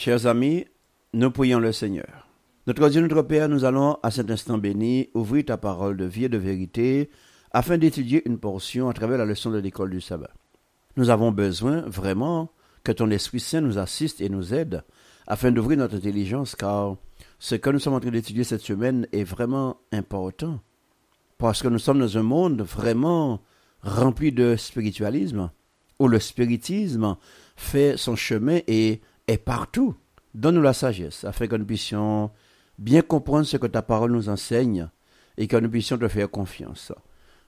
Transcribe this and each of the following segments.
Chers amis, nous prions le Seigneur. Notre Dieu, notre Père, nous allons à cet instant béni ouvrir ta parole de vie et de vérité afin d'étudier une portion à travers la leçon de l'école du sabbat. Nous avons besoin vraiment que ton Esprit Saint nous assiste et nous aide afin d'ouvrir notre intelligence car ce que nous sommes en train d'étudier cette semaine est vraiment important parce que nous sommes dans un monde vraiment rempli de spiritualisme où le spiritisme fait son chemin et et partout. Donne-nous la sagesse afin que nous puissions bien comprendre ce que ta parole nous enseigne et que nous puissions te faire confiance.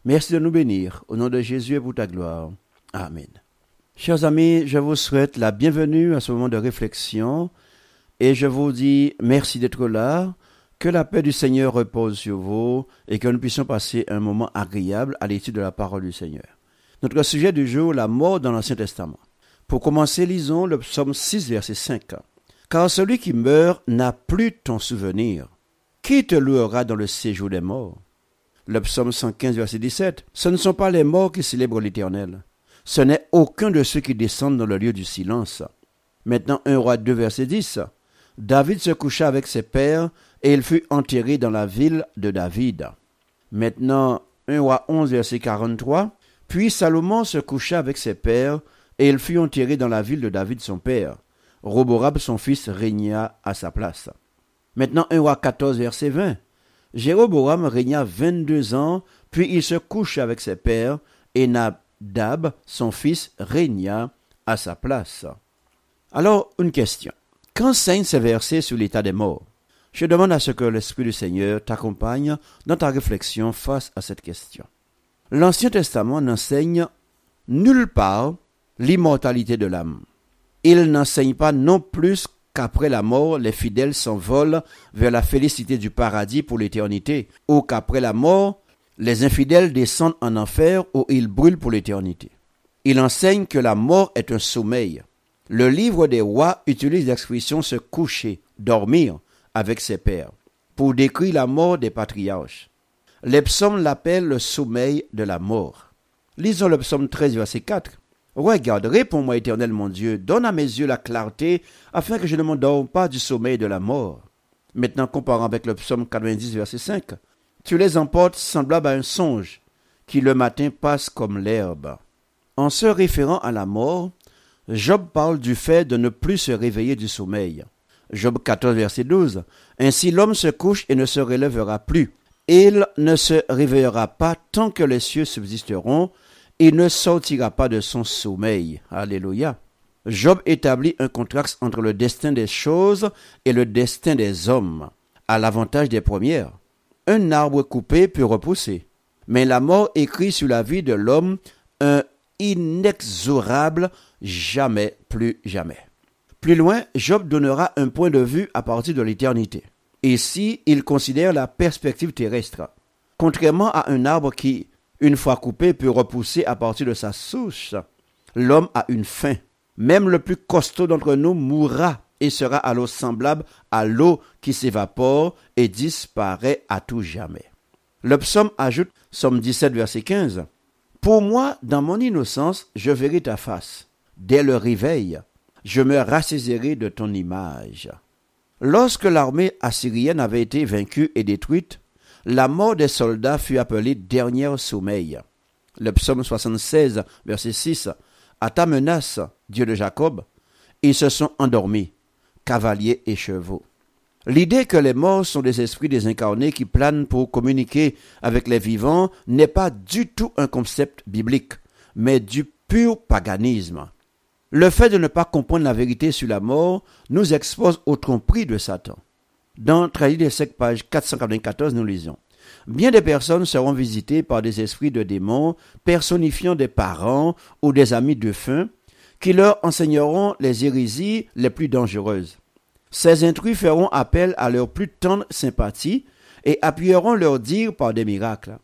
Merci de nous bénir au nom de Jésus et pour ta gloire. Amen. Chers amis, je vous souhaite la bienvenue à ce moment de réflexion et je vous dis merci d'être là. Que la paix du Seigneur repose sur vous et que nous puissions passer un moment agréable à l'étude de la parole du Seigneur. Notre sujet du jour, la mort dans l'Ancien Testament. Pour commencer, lisons le psaume 6, verset 5. Car celui qui meurt n'a plus ton souvenir. Qui te louera dans le séjour des morts Le psaume 115, verset 17. Ce ne sont pas les morts qui célèbrent l'Éternel. Ce n'est aucun de ceux qui descendent dans le lieu du silence. Maintenant, 1 roi 2, verset 10. David se coucha avec ses pères et il fut enterré dans la ville de David. Maintenant, 1 roi 11, verset 43. Puis Salomon se coucha avec ses pères et il fut enterré dans la ville de David son père. Roborab son fils régna à sa place. Maintenant 1 roi 14 verset 20. Jéroboam régna 22 ans, puis il se couche avec ses pères, et Nadab, son fils, régna à sa place. Alors, une question. qu'enseigne ces versets sur l'état des morts Je demande à ce que l'Esprit du Seigneur t'accompagne dans ta réflexion face à cette question. L'Ancien Testament n'enseigne nulle part l'immortalité de l'âme. Il n'enseigne pas non plus qu'après la mort, les fidèles s'envolent vers la félicité du paradis pour l'éternité, ou qu'après la mort, les infidèles descendent en enfer où ils brûlent pour l'éternité. Il enseigne que la mort est un sommeil. Le livre des rois utilise l'expression se coucher, dormir avec ses pères, pour décrire la mort des patriarches. Les psaumes l'appellent le sommeil de la mort. Lisons le psaume 13, verset 4. Regarde, réponds-moi, Éternel mon Dieu, donne à mes yeux la clarté, afin que je ne m'endorme pas du sommeil de la mort. Maintenant, comparant avec le psaume 90, verset 5, Tu les emportes semblables à un songe, qui le matin passe comme l'herbe. En se référant à la mort, Job parle du fait de ne plus se réveiller du sommeil. Job 14, verset 12. Ainsi l'homme se couche et ne se relèvera plus. Il ne se réveillera pas tant que les cieux subsisteront, il ne sortira pas de son sommeil. Alléluia. Job établit un contraste entre le destin des choses et le destin des hommes, à l'avantage des premières. Un arbre coupé peut repousser, mais la mort écrit sur la vie de l'homme un inexorable jamais plus jamais. Plus loin, Job donnera un point de vue à partir de l'éternité. Ici, il considère la perspective terrestre. Contrairement à un arbre qui, une fois coupé, peut repousser à partir de sa souche. L'homme a une faim. Même le plus costaud d'entre nous mourra et sera alors semblable à l'eau qui s'évapore et disparaît à tout jamais. Le psaume ajoute, psaume 17, verset 15, Pour moi, dans mon innocence, je verrai ta face. Dès le réveil, je me rassasierai de ton image. Lorsque l'armée assyrienne avait été vaincue et détruite, la mort des soldats fut appelée dernier sommeil. Le psaume 76, verset 6, À ta menace, Dieu de Jacob, ils se sont endormis, cavaliers et chevaux. L'idée que les morts sont des esprits désincarnés qui planent pour communiquer avec les vivants n'est pas du tout un concept biblique, mais du pur paganisme. Le fait de ne pas comprendre la vérité sur la mort nous expose aux tromperies de Satan. Dans Traité des secs, page 494, nous lisons. Bien des personnes seront visitées par des esprits de démons personnifiant des parents ou des amis de faim qui leur enseigneront les hérésies les plus dangereuses. Ces intrus feront appel à leur plus tendre sympathie et appuieront leurs dires par des miracles.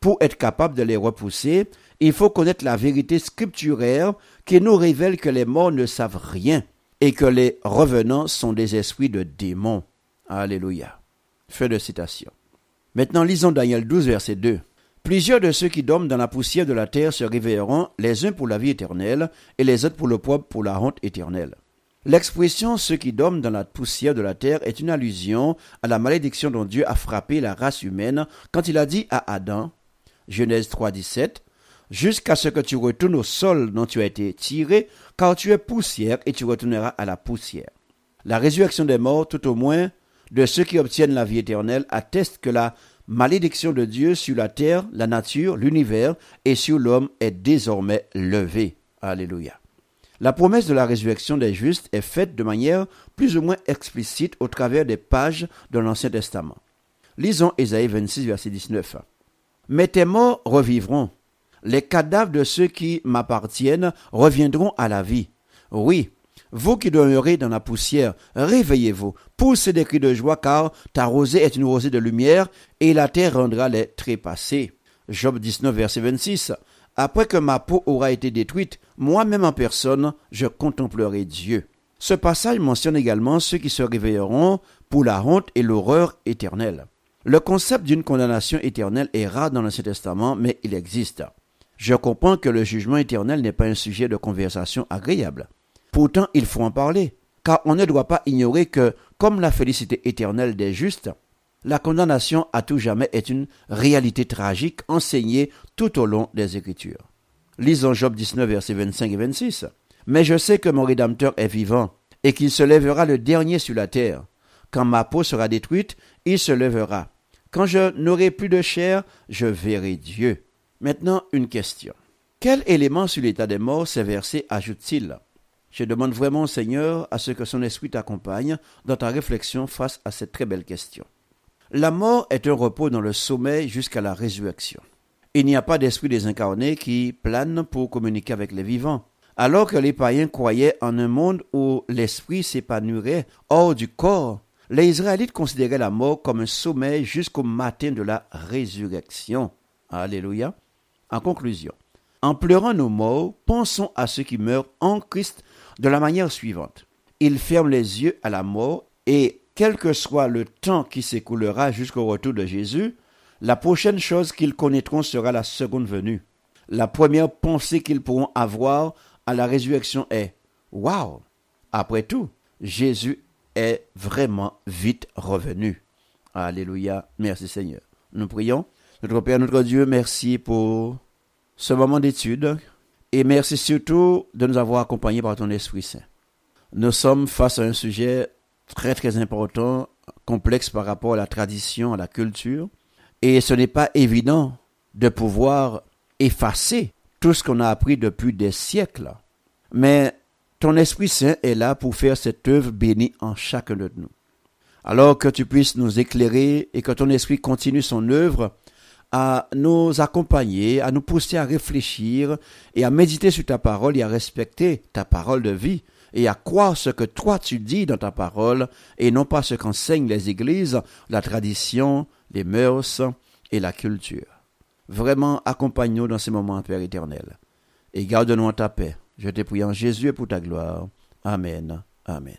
Pour être capable de les repousser, il faut connaître la vérité scripturaire qui nous révèle que les morts ne savent rien et que les revenants sont des esprits de démons. Alléluia. Fin de citation. Maintenant, lisons Daniel 12, verset 2. Plusieurs de ceux qui dorment dans la poussière de la terre se réveilleront, les uns pour la vie éternelle et les autres pour le poids pour la honte éternelle. L'expression ceux qui dorment dans la poussière de la terre est une allusion à la malédiction dont Dieu a frappé la race humaine quand il a dit à Adam, Genèse 3, 17, jusqu'à ce que tu retournes au sol dont tu as été tiré, car tu es poussière et tu retourneras à la poussière. La résurrection des morts, tout au moins, de ceux qui obtiennent la vie éternelle attestent que la malédiction de Dieu sur la terre, la nature, l'univers et sur l'homme est désormais levée. Alléluia. La promesse de la résurrection des justes est faite de manière plus ou moins explicite au travers des pages de l'Ancien Testament. Lisons Ésaïe 26, verset 19. Mais tes morts revivront. Les cadavres de ceux qui m'appartiennent reviendront à la vie. Oui, vous qui demeurez dans la poussière, réveillez-vous, poussez des cris de joie, car ta rosée est une rosée de lumière, et la terre rendra les trépassés. Job 19, verset 26. Après que ma peau aura été détruite, moi-même en personne, je contemplerai Dieu. Ce passage mentionne également ceux qui se réveilleront pour la honte et l'horreur éternelle. Le concept d'une condamnation éternelle est rare dans l'Ancien Testament, mais il existe. Je comprends que le jugement éternel n'est pas un sujet de conversation agréable. Pourtant, il faut en parler, car on ne doit pas ignorer que, comme la félicité éternelle des justes, la condamnation à tout jamais est une réalité tragique enseignée tout au long des Écritures. Lisons Job 19, versets 25 et 26. Mais je sais que mon Rédempteur est vivant, et qu'il se lèvera le dernier sur la terre. Quand ma peau sera détruite, il se lèvera. Quand je n'aurai plus de chair, je verrai Dieu. Maintenant, une question. Quel élément sur l'état des morts ces versets ajoutent-ils je demande vraiment Seigneur à ce que son esprit t'accompagne dans ta réflexion face à cette très belle question. La mort est un repos dans le sommeil jusqu'à la résurrection. Il n'y a pas d'esprit désincarné qui plane pour communiquer avec les vivants. Alors que les païens croyaient en un monde où l'esprit s'épanouirait hors du corps, les Israélites considéraient la mort comme un sommeil jusqu'au matin de la résurrection. Alléluia. En conclusion, en pleurant nos morts, pensons à ceux qui meurent en Christ de la manière suivante. Il ferme les yeux à la mort et, quel que soit le temps qui s'écoulera jusqu'au retour de Jésus, la prochaine chose qu'ils connaîtront sera la seconde venue. La première pensée qu'ils pourront avoir à la résurrection est Waouh Après tout, Jésus est vraiment vite revenu. Alléluia. Merci Seigneur. Nous prions. Notre Père, notre Dieu, merci pour ce moment d'étude et merci surtout de nous avoir accompagnés par ton Esprit Saint. Nous sommes face à un sujet très très important, complexe par rapport à la tradition, à la culture. Et ce n'est pas évident de pouvoir effacer tout ce qu'on a appris depuis des siècles. Mais ton Esprit Saint est là pour faire cette œuvre bénie en chacun de nous. Alors que tu puisses nous éclairer et que ton Esprit continue son œuvre à nous accompagner, à nous pousser à réfléchir et à méditer sur ta parole et à respecter ta parole de vie et à croire ce que toi tu dis dans ta parole et non pas ce qu'enseignent les églises, la tradition, les mœurs et la culture. Vraiment, accompagne-nous dans ces moments, Père éternel. Et garde-nous ta paix. Je te prie en Jésus et pour ta gloire. Amen. Amen.